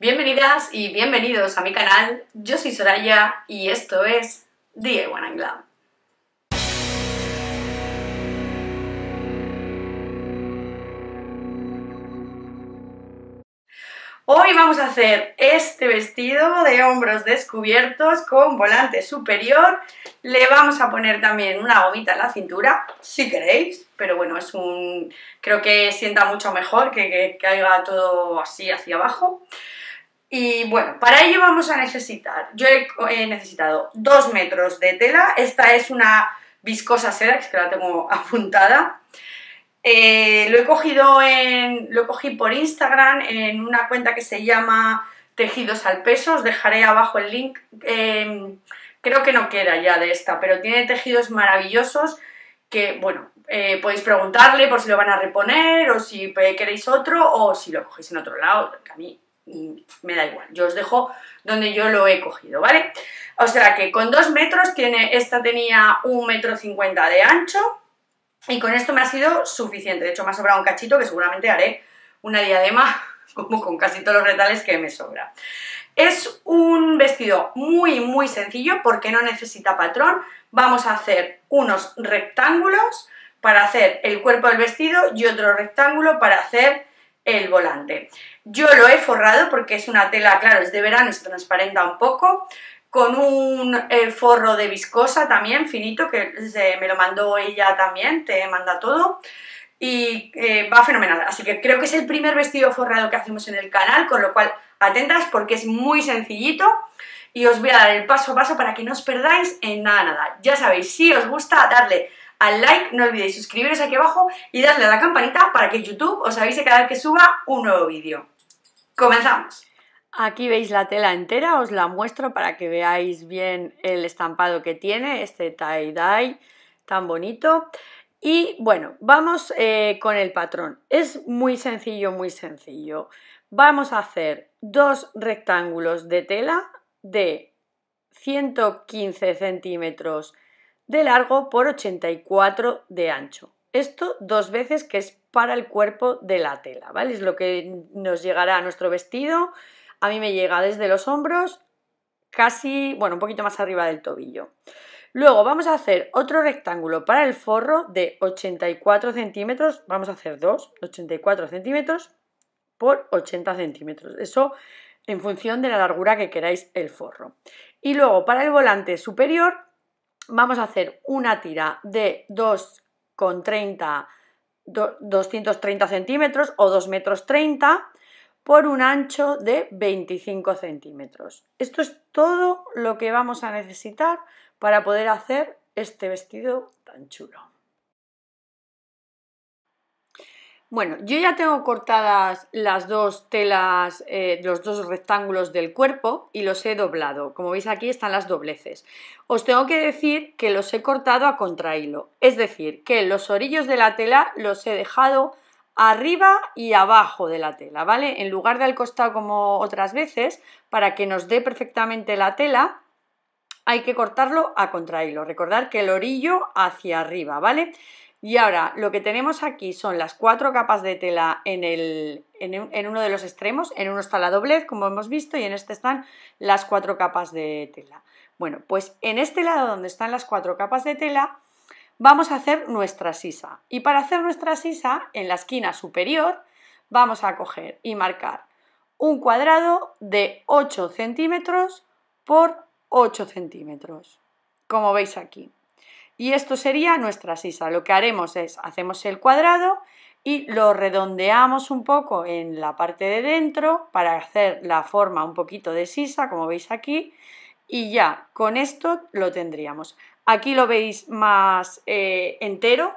Bienvenidas y bienvenidos a mi canal, yo soy Soraya y esto es DIY and Glam. Hoy vamos a hacer este vestido de hombros descubiertos con volante superior. Le vamos a poner también una gomita en la cintura, si queréis, pero bueno, es un creo que sienta mucho mejor que, que caiga todo así hacia abajo. Y bueno, para ello vamos a necesitar, yo he necesitado 2 metros de tela, esta es una viscosa seda que la tengo apuntada. Eh, lo he cogido en, lo cogí por Instagram en una cuenta que se llama Tejidos al Peso, os dejaré abajo el link, em, creo que no queda ya de esta, pero tiene tejidos maravillosos que, bueno, eh, podéis preguntarle por si lo van a reponer o si queréis otro o si lo cogéis en otro lado, que a mí me da igual, yo os dejo donde yo lo he cogido, ¿vale? O sea que con 2 metros, tiene, esta tenía un metro cincuenta de ancho y con esto me ha sido suficiente, de hecho me ha sobrado un cachito que seguramente haré una diadema como con casi todos los retales que me sobra. Es un vestido muy muy sencillo porque no necesita patrón, vamos a hacer unos rectángulos para hacer el cuerpo del vestido y otro rectángulo para hacer el volante. Yo lo he forrado porque es una tela, claro, es de verano es transparente transparenta un poco, con un eh, forro de viscosa también finito, que me lo mandó ella también, te manda todo. Y eh, va fenomenal, así que creo que es el primer vestido forrado que hacemos en el canal, con lo cual atentas porque es muy sencillito y os voy a dar el paso a paso para que no os perdáis en nada, nada. Ya sabéis, si os gusta, darle al like, no olvidéis suscribiros aquí abajo y darle a la campanita para que YouTube os avise cada vez que suba un nuevo vídeo. ¡Comenzamos! Aquí veis la tela entera, os la muestro para que veáis bien el estampado que tiene, este tie-dye tan bonito. Y bueno, vamos eh, con el patrón. Es muy sencillo, muy sencillo. Vamos a hacer dos rectángulos de tela de 115 centímetros de largo por 84 de ancho. Esto dos veces que es para el cuerpo de la tela, ¿vale? Es lo que nos llegará a nuestro vestido. A mí me llega desde los hombros casi, bueno, un poquito más arriba del tobillo. Luego vamos a hacer otro rectángulo para el forro de 84 centímetros. Vamos a hacer dos, 84 centímetros por 80 centímetros. Eso en función de la largura que queráis el forro. Y luego para el volante superior vamos a hacer una tira de 2,30, 230 centímetros o 2 metros 30 por un ancho de 25 centímetros. Esto es todo lo que vamos a necesitar para poder hacer este vestido tan chulo. Bueno, yo ya tengo cortadas las dos telas, eh, los dos rectángulos del cuerpo y los he doblado. Como veis aquí están las dobleces. Os tengo que decir que los he cortado a contrahilo, es decir, que los orillos de la tela los he dejado arriba y abajo de la tela, ¿vale? En lugar de al costado como otras veces, para que nos dé perfectamente la tela, hay que cortarlo a contrahilo. Recordar que el orillo hacia arriba, ¿vale? vale y ahora lo que tenemos aquí son las cuatro capas de tela en, uno de los extremos, en uno está la doblez, como hemos visto, y en este están las cuatro capas de tela. Bueno, pues en este lado donde están las cuatro capas de tela vamos a hacer nuestra sisa. Y para hacer nuestra sisa, en la esquina superior, vamos a coger y marcar un cuadrado de 8 centímetros por 8 centímetros, como veis aquí. Y esto sería nuestra sisa. Lo que haremos es, hacemos el cuadrado y lo redondeamos un poco en la parte de dentro para hacer la forma un poquito de sisa, como veis aquí, y ya con esto lo tendríamos. Aquí lo veis más eh, entero,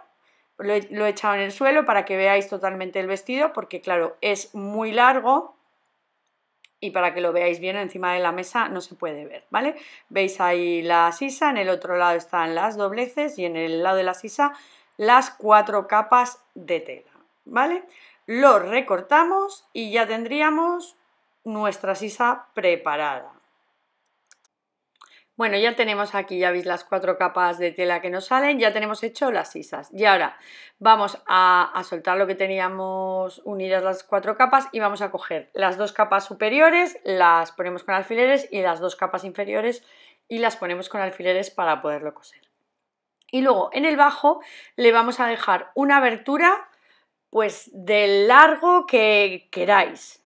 lo lo he echado en el suelo para que veáis totalmente el vestido, porque claro, es muy largo, y para que lo veáis bien encima de la mesa no se puede ver, ¿vale? Veis ahí la sisa, en el otro lado están las dobleces y en el lado de la sisa las cuatro capas de tela, ¿vale? Lo recortamos y ya tendríamos nuestra sisa preparada. Bueno, ya tenemos aquí, ya veis las cuatro capas de tela que nos salen, ya tenemos hecho las sisas. Y ahora vamos a, soltar lo que teníamos unidas las cuatro capas y vamos a coger las dos capas superiores, las ponemos con alfileres y las dos capas inferiores y las ponemos con alfileres para poderlo coser. Y luego en el bajo le vamos a dejar una abertura pues del largo que queráis,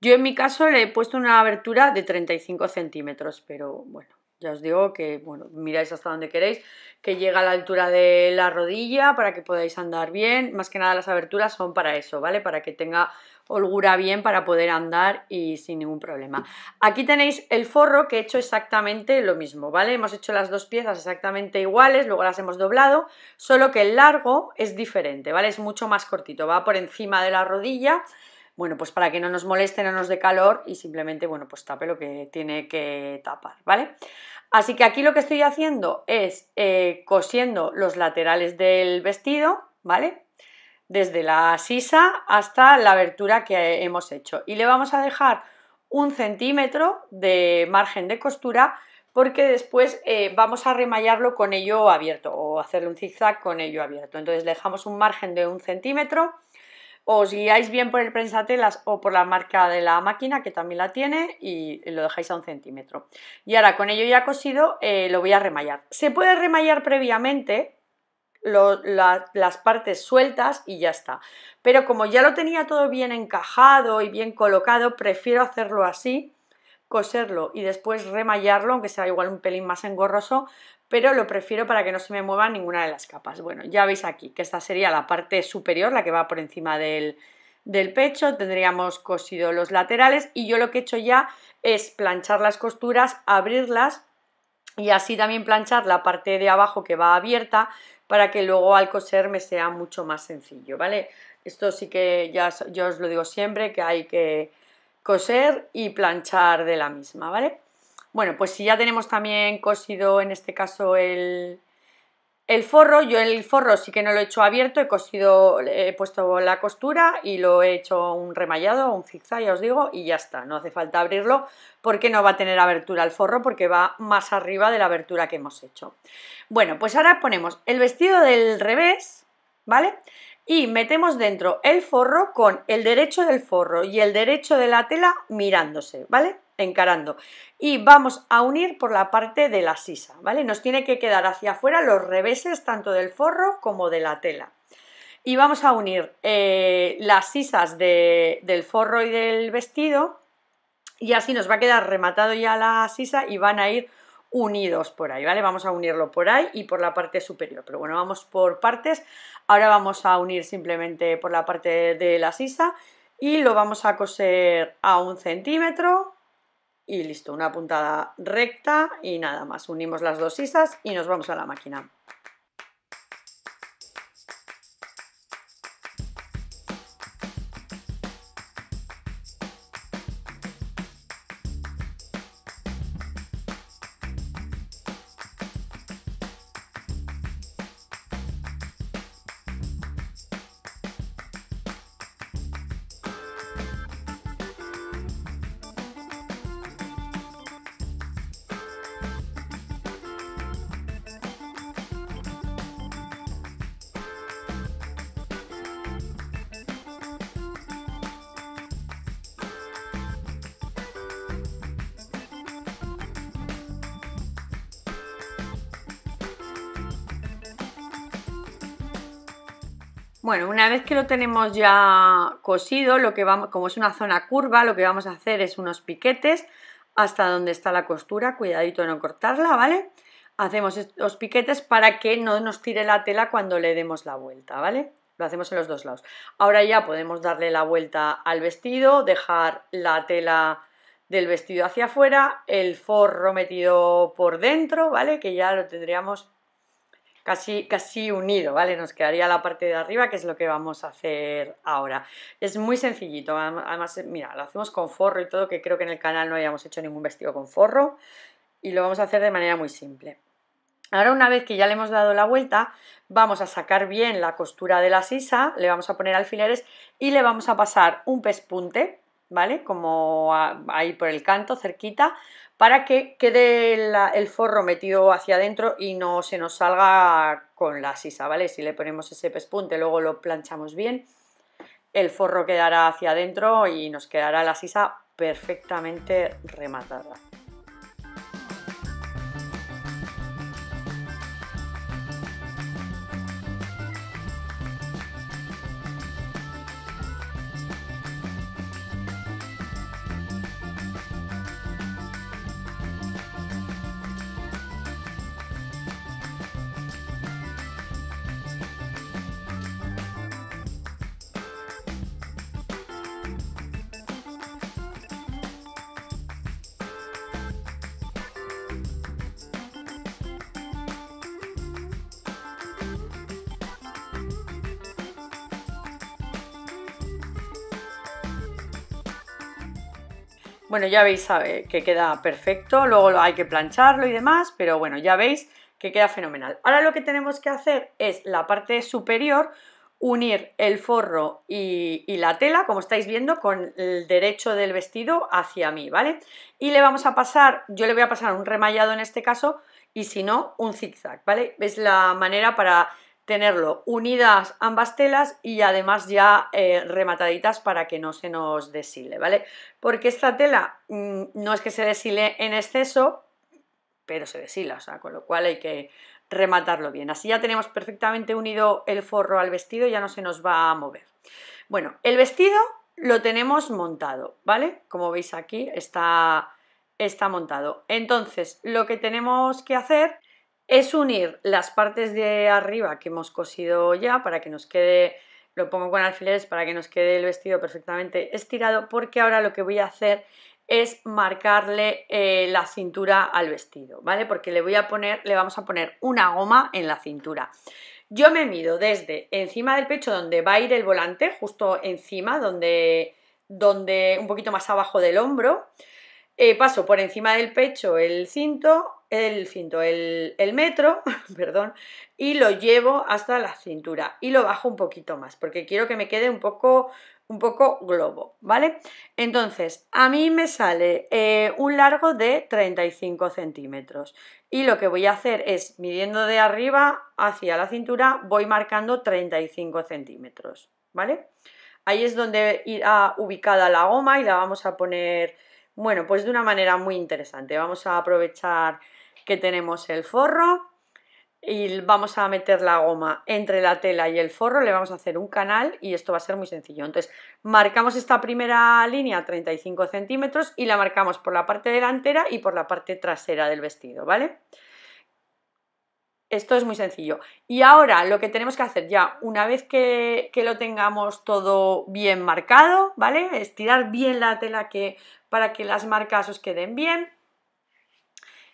yo en mi caso le he puesto una abertura de 35 centímetros, pero bueno, ya os digo que bueno, miráis hasta donde queréis, que llega a la altura de la rodilla para que podáis andar bien. Más que nada las aberturas son para eso, ¿vale? Para que tenga holgura bien para poder andar y sin ningún problema. Aquí tenéis el forro que he hecho exactamente lo mismo, ¿vale? Hemos hecho las dos piezas exactamente iguales, luego las hemos doblado, solo que el largo es diferente, ¿vale? Es mucho más cortito, va por encima de la rodilla bueno, pues para que no nos moleste, no nos dé calor y simplemente, bueno, pues tape lo que tiene que tapar, ¿vale? Así que aquí lo que estoy haciendo es eh, cosiendo los laterales del vestido, ¿vale? Desde la sisa hasta la abertura que hemos hecho. Y le vamos a dejar un centímetro de margen de costura porque después eh, vamos a remallarlo con ello abierto o hacerle un zigzag con ello abierto. Entonces le dejamos un margen de un centímetro os guiáis bien por el prensatelas o por la marca de la máquina que también la tiene y lo dejáis a un centímetro. Y ahora con ello ya cosido eh, lo voy a remallar. Se puede remallar previamente las partes sueltas y ya está. Pero como ya lo tenía todo bien encajado y bien colocado, prefiero hacerlo así coserlo y después remallarlo, aunque sea igual un pelín más engorroso, pero lo prefiero para que no se me mueva ninguna de las capas. Bueno, ya veis aquí que esta sería la parte superior, la que va por encima del, del pecho, tendríamos cosido los laterales y yo lo que he hecho ya es planchar las costuras, abrirlas y así también planchar la parte de abajo que va abierta para que luego al coser me sea mucho más sencillo, ¿vale? Esto sí que ya yo os lo digo siempre que hay que coser y planchar de la misma, ¿vale? Bueno, pues si ya tenemos también cosido en este caso el, forro, yo el forro sí que no lo he hecho abierto, he cosido, he puesto la costura y lo he hecho un remallado, un zigzag, ya os digo, y ya está, no hace falta abrirlo porque no va a tener abertura el forro porque va más arriba de la abertura que hemos hecho. Bueno, pues ahora ponemos el vestido del revés, ¿vale? Y metemos dentro el forro con el derecho del forro y el derecho de la tela mirándose, ¿vale? encarando. Y vamos a unir por la parte de la sisa, ¿vale? Nos tiene que quedar hacia afuera los reveses tanto del forro como de la tela. Y vamos a unir eh, las sisas del forro y del vestido y así nos va a quedar rematado ya la sisa y van a ir unidos por ahí, ¿vale? Vamos a unirlo por ahí y por la parte superior, pero bueno, vamos por partes, ahora vamos a unir simplemente por la parte de la sisa y lo vamos a coser a un centímetro y listo, una puntada recta y nada más. Unimos las dos isas y nos vamos a la máquina. Bueno, una vez que lo tenemos ya cosido, lo que vamos, como es una zona curva, lo que vamos a hacer es unos piquetes hasta donde está la costura, cuidadito de no cortarla, ¿vale? Hacemos estos piquetes para que no nos tire la tela cuando le demos la vuelta, ¿vale? Lo hacemos en los dos lados. Ahora ya podemos darle la vuelta al vestido, dejar la tela del vestido hacia afuera, el forro metido por dentro, ¿vale? Que ya lo tendríamos casi, casi unido, ¿vale? Nos quedaría la parte de arriba, que es lo que vamos a hacer ahora. Es muy sencillito, además, eh, mira, lo hacemos con forro y todo, que creo que en el canal no hayamos hecho ningún vestido con forro, y lo vamos a hacer de manera muy simple. Ahora una vez que ya le hemos dado la vuelta, vamos a sacar bien la costura de la sisa, le vamos a poner alfileres y le vamos a pasar un pespunte ¿vale? Como ahí por el canto, cerquita, para que quede el forro metido hacia adentro y no se nos salga con la sisa, ¿vale? Si le ponemos ese pespunte, luego lo planchamos bien, el forro quedará hacia adentro y nos quedará la sisa perfectamente rematada. Bueno, ya veis que queda perfecto, luego hay que plancharlo y demás, pero bueno, ya veis que queda fenomenal. Ahora lo que tenemos que hacer es la parte superior, unir el forro y, y, la tela, como estáis viendo, con el derecho del vestido hacia mí, ¿vale? Y le vamos a pasar, yo le voy a pasar un remallado en este caso, y si no, un zigzag, ¿vale? Es la manera para tenerlo unidas ambas telas y además ya eh, remataditas para que no se nos deshile, ¿vale? Porque esta tela mm, no es que se deshile en exceso, pero se deshila, o sea, con lo cual hay que rematarlo bien. Así ya tenemos perfectamente unido el forro al vestido, y ya no se nos va a mover. Bueno, el vestido lo tenemos montado, ¿vale? Como veis aquí está, está montado. Entonces, lo que tenemos que hacer es unir las partes de arriba que hemos cosido ya para que nos quede, lo pongo con alfileres para que nos quede el vestido perfectamente estirado porque ahora lo que voy a hacer es marcarle eh, la cintura al vestido, ¿vale? Porque le voy a poner, le vamos a poner una goma en la cintura. Yo me mido desde encima del pecho donde va a ir el volante, justo encima, donde, donde un poquito más abajo del hombro, eh, paso por encima del pecho el cinto, el cinto, el, metro, perdón, y lo llevo hasta la cintura y lo bajo un poquito más porque quiero que me quede un poco, un poco globo, ¿vale? Entonces, a mí me sale eh, un largo de 35 centímetros y lo que voy a hacer es, midiendo de arriba hacia la cintura, voy marcando 35 centímetros, ¿vale? Ahí es donde irá ubicada la goma y la vamos a poner bueno, pues de una manera muy interesante. Vamos a aprovechar que tenemos el forro y vamos a meter la goma entre la tela y el forro, le vamos a hacer un canal y esto va a ser muy sencillo. Entonces, marcamos esta primera línea 35 centímetros y la marcamos por la parte delantera y por la parte trasera del vestido, ¿vale? vale esto es muy sencillo. Y ahora lo que tenemos que hacer ya, una vez que, lo tengamos todo bien marcado, ¿vale? Estirar bien la tela que, para que las marcas os queden bien.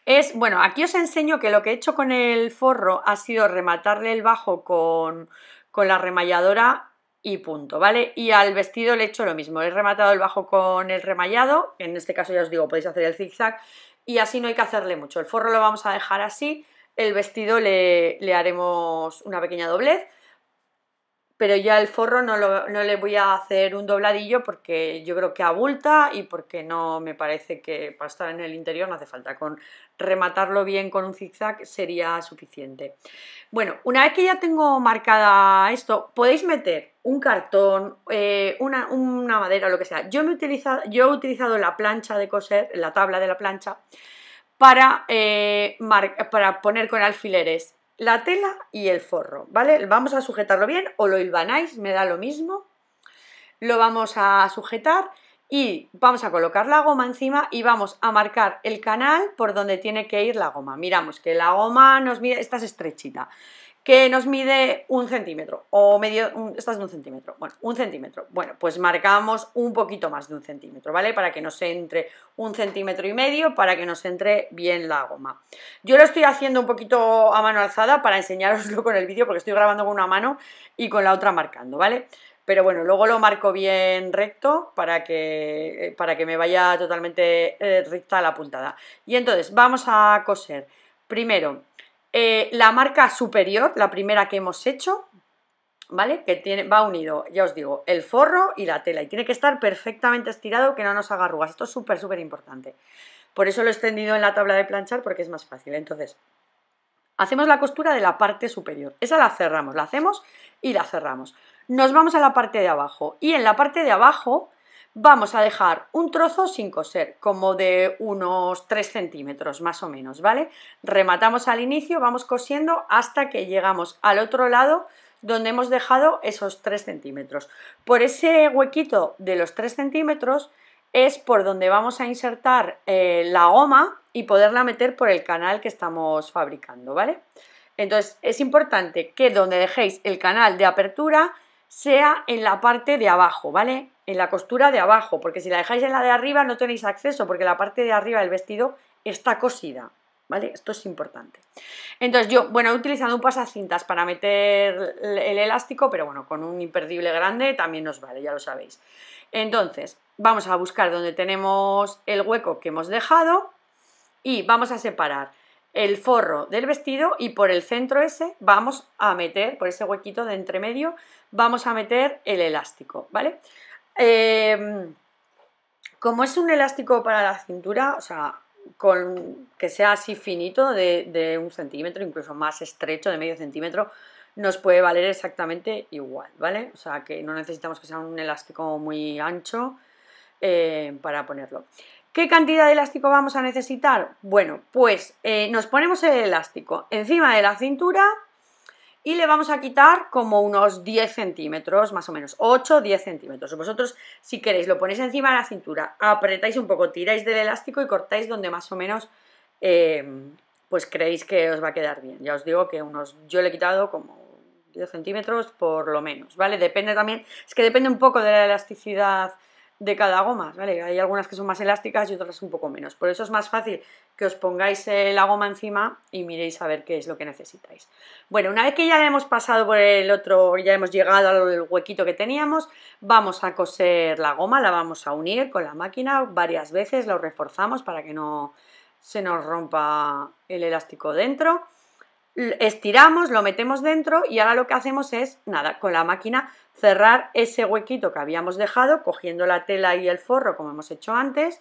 Es, bueno, aquí os enseño que lo que he hecho con el forro ha sido rematarle el bajo con, con la remalladora y punto, ¿vale? Y al vestido le he hecho lo mismo, he rematado el bajo con el remallado, en este caso ya os digo, podéis hacer el zigzag y así no hay que hacerle mucho, el forro lo vamos a dejar así el vestido le, haremos una pequeña doblez, pero ya el forro no, le voy a hacer un dobladillo porque yo creo que abulta y porque no me parece que para estar en el interior no hace falta. Con rematarlo bien con un zigzag sería suficiente. Bueno, una vez que ya tengo marcada esto, podéis meter un cartón, eh, una, madera, lo que sea. Yo, he yo he utilizado la plancha de coser, la tabla de la plancha, para, eh, para poner con alfileres la tela y el forro, ¿vale? Vamos a sujetarlo bien o lo hilvanáis, me da lo mismo. Lo vamos a sujetar y vamos a colocar la goma encima y vamos a marcar el canal por donde tiene que ir la goma. Miramos que la goma nos mira, esta es estrechita que nos mide un centímetro o medio, esta es de un centímetro, bueno, un centímetro. Bueno, pues marcamos un poquito más de un centímetro, ¿vale? Para que nos entre un centímetro y medio, para que nos entre bien la goma. Yo lo estoy haciendo un poquito a mano alzada para enseñaroslo con el vídeo porque estoy grabando con una mano y con la otra marcando, ¿vale? Pero bueno, luego lo marco bien recto para que, eh, para que me vaya totalmente eh, recta la puntada. Y entonces vamos a coser primero eh, la marca superior, la primera que hemos hecho, ¿vale? Que tiene, va unido, ya os digo, el forro y la tela. Y tiene que estar perfectamente estirado, que no nos haga arrugas. Esto es súper, súper importante. Por eso lo he extendido en la tabla de planchar, porque es más fácil. Entonces, hacemos la costura de la parte superior. Esa la cerramos, la hacemos y la cerramos. Nos vamos a la parte de abajo. Y en la parte de abajo vamos a dejar un trozo sin coser, como de unos 3 centímetros más o menos, ¿vale? Rematamos al inicio, vamos cosiendo hasta que llegamos al otro lado donde hemos dejado esos 3 centímetros. Por ese huequito de los 3 centímetros es por donde vamos a insertar eh, la goma y poderla meter por el canal que estamos fabricando, ¿vale? Entonces es importante que donde dejéis el canal de apertura sea en la parte de abajo, ¿vale? en la costura de abajo, porque si la dejáis en la de arriba no tenéis acceso, porque la parte de arriba del vestido está cosida, ¿vale? Esto es importante. Entonces yo, bueno, he utilizado un pasacintas para meter el elástico, pero bueno, con un imperdible grande también nos vale, ya lo sabéis. Entonces, vamos a buscar donde tenemos el hueco que hemos dejado y vamos a separar el forro del vestido y por el centro ese vamos a meter, por ese huequito de entremedio, vamos a meter el elástico, ¿vale? Em, como es un elástico para la cintura, o sea, con, que sea así finito de, un centímetro, incluso más estrecho de medio centímetro, nos puede valer exactamente igual, ¿vale? O sea, que no necesitamos que sea un elástico muy ancho eh, para ponerlo. ¿Qué cantidad de elástico vamos a necesitar? Bueno, pues eh, nos ponemos el elástico encima de la cintura y le vamos a quitar como unos 10 centímetros, más o menos, 8 10 centímetros. Vosotros, si queréis, lo ponéis encima de la cintura, apretáis un poco, tiráis del elástico y cortáis donde más o menos em, pues creéis que os va a quedar bien. Ya os digo que unos, yo le he quitado como 10 centímetros por lo menos, ¿vale? Depende también, es que depende un poco de la elasticidad de cada goma, ¿vale? Hay algunas que son más elásticas y otras un poco menos. Por eso es más fácil que os pongáis eh, la goma encima y miréis a ver qué es lo que necesitáis. Bueno, una vez que ya hemos pasado por el otro, ya hemos llegado al huequito que teníamos, vamos a coser la goma, la vamos a unir con la máquina varias veces, lo reforzamos para que no se nos rompa el elástico dentro estiramos, lo metemos dentro y ahora lo que hacemos es, nada, con la máquina cerrar ese huequito que habíamos dejado, cogiendo la tela y el forro como hemos hecho antes,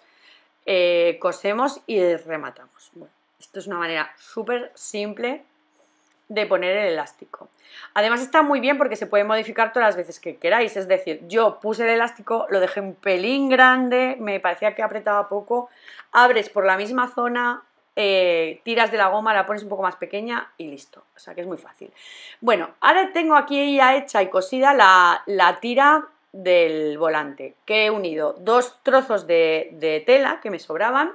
eh, cosemos y rematamos. Bueno, esto es una manera súper simple de poner el elástico. Además está muy bien porque se puede modificar todas las veces que queráis, es decir, yo puse el elástico, lo dejé un pelín grande, me parecía que apretaba poco, abres por la misma zona, eh, tiras de la goma, la pones un poco más pequeña y listo. O sea que es muy fácil. Bueno, ahora tengo aquí ya hecha y cosida la, tira del volante, que he unido dos trozos de, tela que me sobraban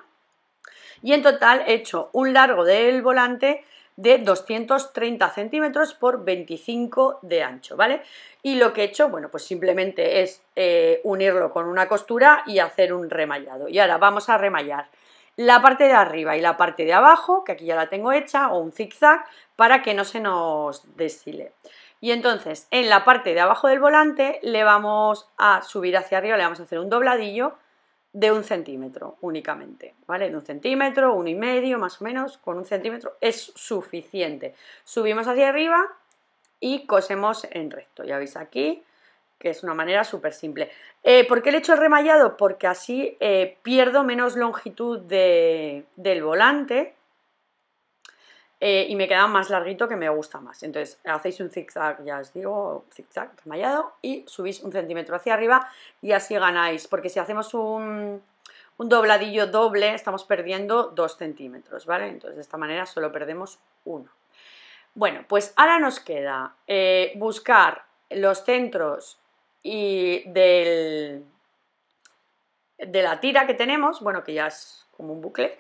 y en total he hecho un largo del volante de 230 centímetros por 25 de ancho, ¿vale? Y lo que he hecho, bueno, pues simplemente es eh, unirlo con una costura y hacer un remallado. Y ahora vamos a remallar la parte de arriba y la parte de abajo, que aquí ya la tengo hecha, o un zigzag, para que no se nos deshile. Y entonces, en la parte de abajo del volante le vamos a subir hacia arriba, le vamos a hacer un dobladillo de un centímetro únicamente, ¿vale? De un centímetro, uno y medio, más o menos, con un centímetro es suficiente. Subimos hacia arriba y cosemos en recto, ya veis aquí, que es una manera súper simple. Eh, ¿Por qué le hecho el remallado? Porque así eh, pierdo menos longitud del volante eh, y me queda más larguito que me gusta más. Entonces hacéis un zigzag, ya os digo, zigzag remallado y subís un centímetro hacia arriba y así ganáis. Porque si hacemos un, dobladillo doble estamos perdiendo dos centímetros, ¿vale? Entonces de esta manera solo perdemos uno. Bueno, pues ahora nos queda buscar los centros y del, de la tira que tenemos, bueno, que ya es como un bucle.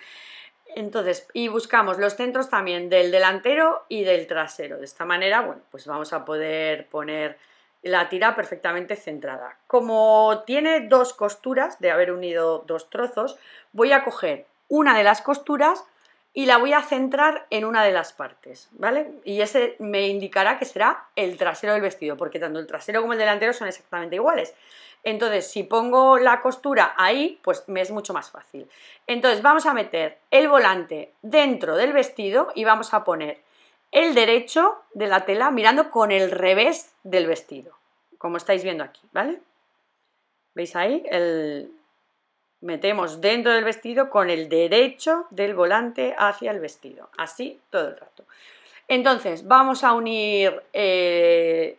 Entonces, y buscamos los centros también del delantero y del trasero. De esta manera, bueno, pues vamos a poder poner la tira perfectamente centrada. Como tiene dos costuras, de haber unido dos trozos, voy a coger una de las costuras y la voy a centrar en una de las partes, ¿vale? Y ese me indicará que será el trasero del vestido, porque tanto el trasero como el delantero son exactamente iguales. Entonces, si pongo la costura ahí, pues me es mucho más fácil. Entonces, vamos a meter el volante dentro del vestido y vamos a poner el derecho de la tela mirando con el revés del vestido, como estáis viendo aquí, ¿vale? ¿Veis ahí? El, metemos dentro del vestido con el derecho del volante hacia el vestido. Así todo el rato. Entonces, vamos a unir eh,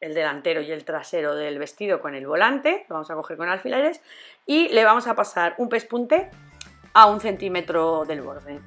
el delantero y el trasero del vestido con el volante, lo vamos a coger con alfileres y le vamos a pasar un pespunte a un centímetro del borde.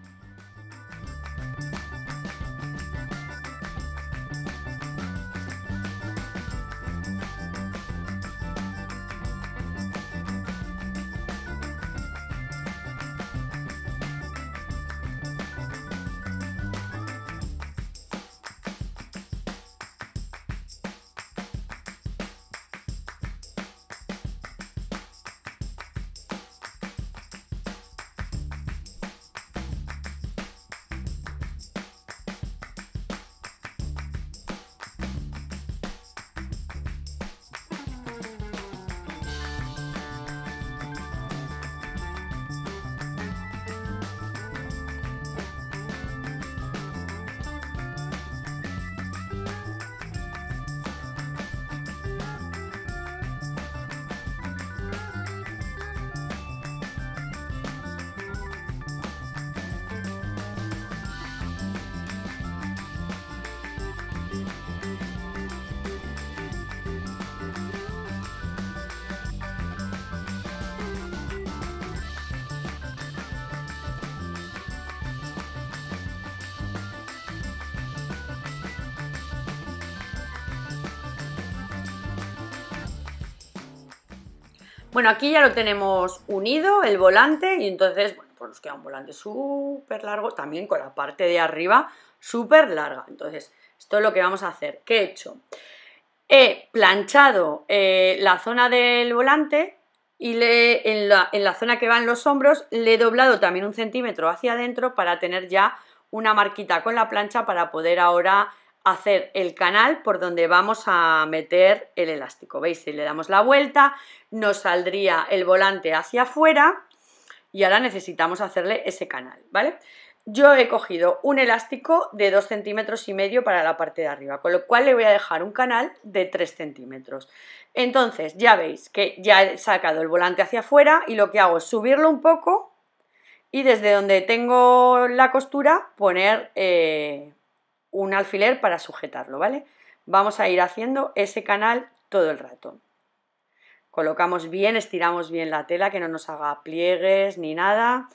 Bueno, aquí ya lo tenemos unido, el volante, y entonces, bueno, pues nos queda un volante súper largo, también con la parte de arriba súper larga. Entonces, esto es lo que vamos a hacer. ¿Qué he hecho? He planchado eh, la zona del volante y en, la, en la zona que van los hombros le he doblado también un centímetro hacia adentro para tener ya una marquita con la plancha para poder ahora hacer el canal por donde vamos a meter el elástico. ¿Veis? Si le damos la vuelta, nos saldría el volante hacia afuera y ahora necesitamos hacerle ese canal, ¿vale? Yo he cogido un elástico de 2 centímetros y medio para la parte de arriba, con lo cual le voy a dejar un canal de 3 centímetros. Entonces, ya veis que ya he sacado el volante hacia afuera y lo que hago es subirlo un poco y desde donde tengo la costura poner eh, un alfiler para sujetarlo, ¿vale? Vamos a ir haciendo ese canal todo el rato. Colocamos bien, estiramos bien la tela, que no nos haga pliegues ni nada.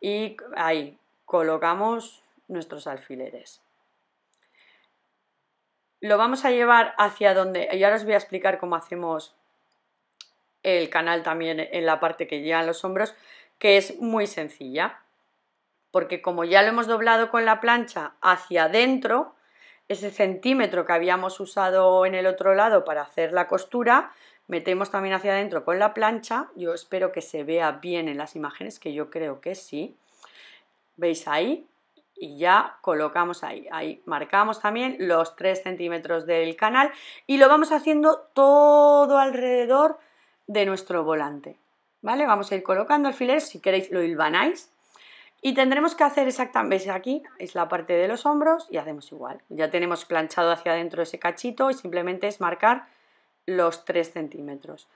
Y ahí colocamos nuestros alfileres. Lo vamos a llevar hacia donde, y ahora os voy a explicar cómo hacemos el canal también en la parte que llevan los hombros, que es muy sencilla porque como ya lo hemos doblado con la plancha hacia adentro, ese centímetro que habíamos usado en el otro lado para hacer la costura, metemos también hacia adentro con la plancha, yo espero que se vea bien en las imágenes, que yo creo que sí, veis ahí, y ya colocamos ahí, ahí marcamos también los 3 centímetros del canal y lo vamos haciendo todo alrededor de nuestro volante, ¿vale? Vamos a ir colocando alfileres, si queréis lo hilvanáis, y tendremos que hacer exactamente, aquí es la parte de los hombros y hacemos igual. Ya tenemos planchado hacia adentro ese cachito y simplemente es marcar los 3 centímetros.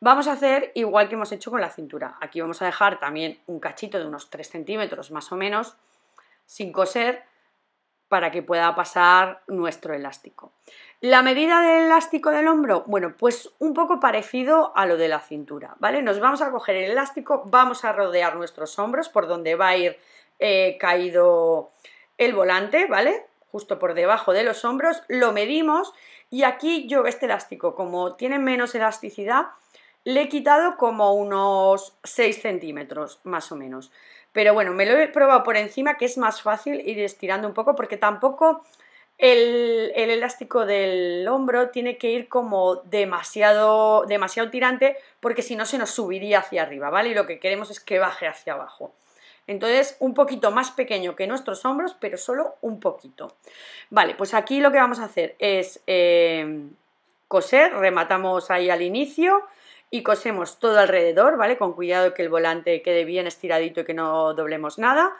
Vamos a hacer igual que hemos hecho con la cintura. Aquí vamos a dejar también un cachito de unos 3 centímetros más o menos sin coser para que pueda pasar nuestro elástico. La medida del elástico del hombro, bueno, pues un poco parecido a lo de la cintura, ¿vale? Nos vamos a coger el elástico, vamos a rodear nuestros hombros por donde va a ir eh, caído el volante, ¿vale? Justo por debajo de los hombros, lo medimos y aquí yo este elástico, como tiene menos elasticidad, le he quitado como unos 6 centímetros, más o menos. Pero bueno, me lo he probado por encima, que es más fácil ir estirando un poco porque tampoco el, elástico del hombro tiene que ir como demasiado, demasiado tirante porque si no se nos subiría hacia arriba, ¿vale? Y lo que queremos es que baje hacia abajo. Entonces, un poquito más pequeño que nuestros hombros, pero solo un poquito. Vale, pues aquí lo que vamos a hacer es eh, coser, rematamos ahí al inicio y cosemos todo alrededor, ¿vale? Con cuidado que el volante quede bien estiradito y que no doblemos nada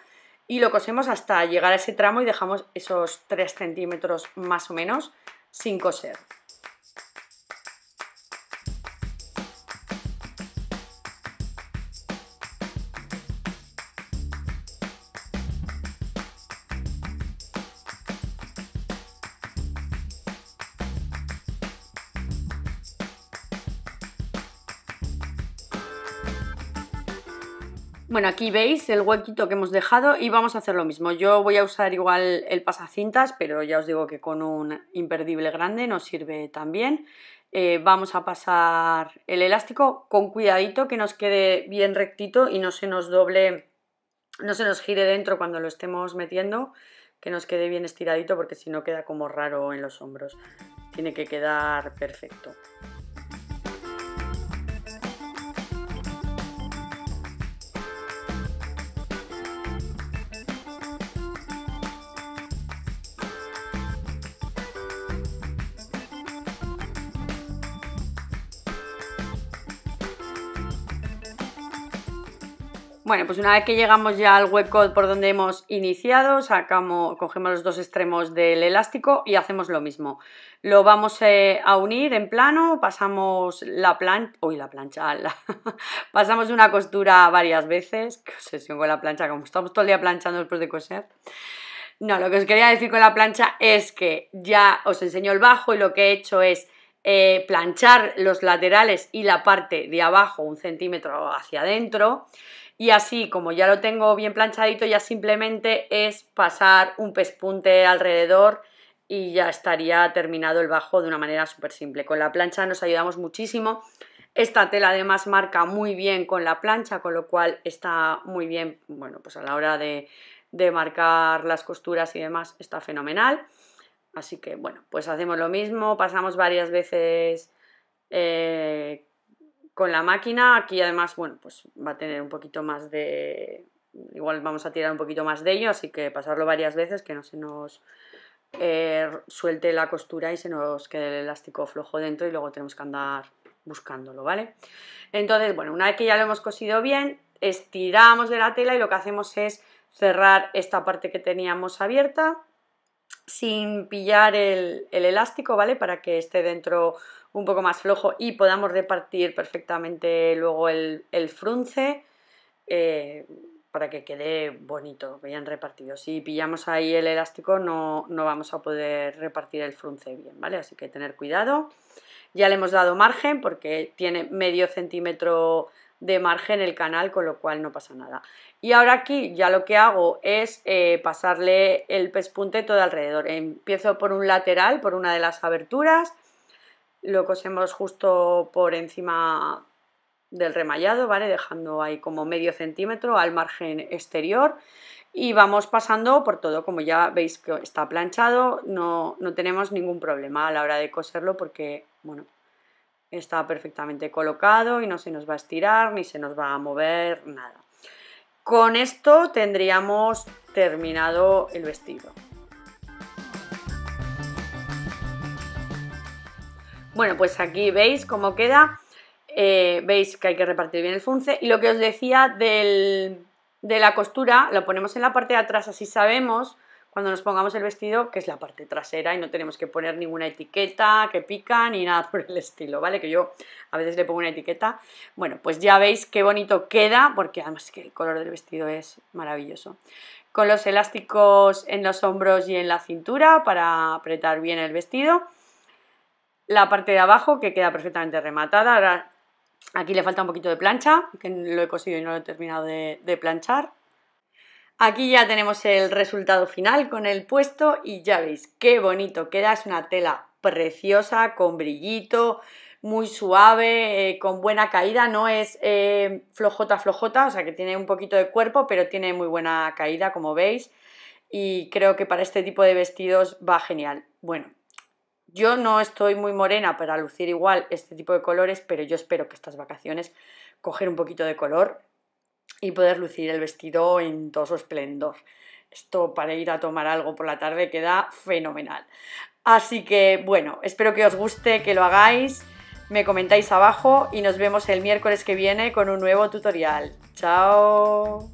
y lo cosemos hasta llegar a ese tramo y dejamos esos 3 centímetros más o menos sin coser. Bueno, aquí veis el huequito que hemos dejado y vamos a hacer lo mismo. Yo voy a usar igual el pasacintas, pero ya os digo que con un imperdible grande nos sirve también. Eh, vamos a pasar el elástico con cuidadito que nos quede bien rectito y no se nos doble, no se nos gire dentro cuando lo estemos metiendo, que nos quede bien estiradito porque si no queda como raro en los hombros. Tiene que quedar perfecto. Bueno, pues una vez que llegamos ya al hueco por donde hemos iniciado, sacamos, cogemos los dos extremos del elástico y hacemos lo mismo. Lo vamos eh, a unir en plano, pasamos la plancha, uy, la plancha, pasamos una costura varias veces, ¡Qué obsesión con la plancha, como estamos todo el día planchando después de coser. No, lo que os quería decir con la plancha es que ya os enseño el bajo y lo que he hecho es eh, planchar los laterales y la parte de abajo un centímetro hacia adentro y así como ya lo tengo bien planchadito ya simplemente es pasar un pespunte alrededor y ya estaría terminado el bajo de una manera súper simple. Con la plancha nos ayudamos muchísimo. Esta tela además marca muy bien con la plancha, con lo cual está muy bien, bueno, pues a la hora de, marcar las costuras y demás, está fenomenal. Así que bueno, pues hacemos lo mismo, pasamos varias veces eh, con la máquina, aquí además, bueno, pues va a tener un poquito más de... Igual vamos a tirar un poquito más de ello, así que pasarlo varias veces, que no se nos eh, suelte la costura y se nos quede el elástico flojo dentro y luego tenemos que andar buscándolo, ¿vale? Entonces, bueno, una vez que ya lo hemos cosido bien, estiramos de la tela y lo que hacemos es cerrar esta parte que teníamos abierta sin pillar el elástico, ¿vale? Para que esté dentro un poco más flojo y podamos repartir perfectamente luego el, frunce eh, para que quede bonito, bien repartido. Si pillamos ahí el elástico no, no vamos a poder repartir el frunce bien, ¿vale? Así que tener cuidado. Ya le hemos dado margen porque tiene medio centímetro de margen el canal, con lo cual no pasa nada. Y ahora aquí ya lo que hago es eh, pasarle el pespunte todo alrededor. Empiezo por un lateral, por una de las aberturas, lo cosemos justo por encima del remallado, ¿vale? Dejando ahí como medio centímetro al margen exterior y vamos pasando por todo, como ya veis que está planchado, no, no tenemos ningún problema a la hora de coserlo porque, bueno, está perfectamente colocado y no se nos va a estirar ni se nos va a mover nada. Con esto tendríamos terminado el vestido. Bueno, pues aquí veis cómo queda. Eh, veis que hay que repartir bien el funce. Y lo que os decía de la costura, lo ponemos en la parte de atrás, así sabemos cuando nos pongamos el vestido, que es la parte trasera y no tenemos que poner ninguna etiqueta que pica ni nada por el estilo, ¿vale? Que yo a veces le pongo una etiqueta. Bueno, pues ya veis qué bonito queda, porque además que el color del vestido es maravilloso. Con los elásticos en los hombros y en la cintura para apretar bien el vestido la parte de abajo que queda perfectamente rematada. Ahora aquí le falta un poquito de plancha, que lo he cosido y no lo he terminado de, planchar. Aquí ya tenemos el resultado final con el puesto y ya veis qué bonito queda, es una tela preciosa, con brillito, muy suave, eh, con buena caída, no es eh, flojota flojota, o sea que tiene un poquito de cuerpo, pero tiene muy buena caída como veis y creo que para este tipo de vestidos va genial. Bueno, yo no estoy muy morena para lucir igual este tipo de colores, pero yo espero que estas vacaciones coger un poquito de color y poder lucir el vestido en todo su esplendor. Esto para ir a tomar algo por la tarde queda fenomenal. Así que bueno, espero que os guste, que lo hagáis, me comentáis abajo y nos vemos el miércoles que viene con un nuevo tutorial. ¡Chao!